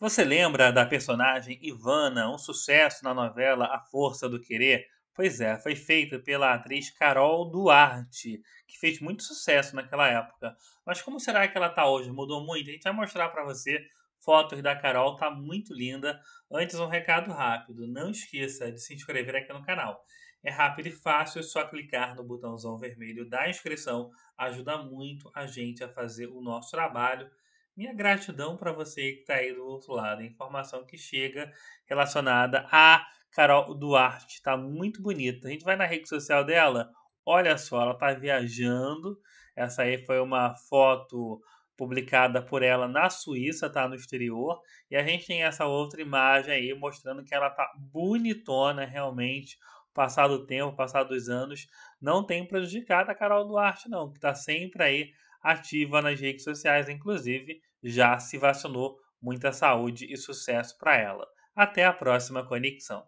Você lembra da personagem Ivana, um sucesso na novela A Força do Querer? Pois é, foi feita pela atriz Carol Duarte, que fez muito sucesso naquela época. Mas como será que ela está hoje? Mudou muito? A gente vai mostrar para você fotos da Carol, tá muito linda. Antes, um recado rápido: não esqueça de se inscrever aqui no canal. É rápido e fácil, é só clicar no botãozão vermelho da inscrição. Ajuda muito a gente a fazer o nosso trabalho minha gratidão para você que está aí do outro lado. A informação que chega relacionada a Carol Duarte está muito bonita. A gente vai na rede social dela, olha só, ela está viajando. Essa aí foi uma foto publicada por ela na Suíça, tá no exterior. E a gente tem essa outra imagem aí mostrando que ela tá bonitona realmente. Passado o tempo, passado os anos, não tem prejudicado a Carol Duarte, não, que está sempre aí ativa nas redes sociais, inclusive já se vacinou. Muita saúde e sucesso para ela. Até a próxima conexão.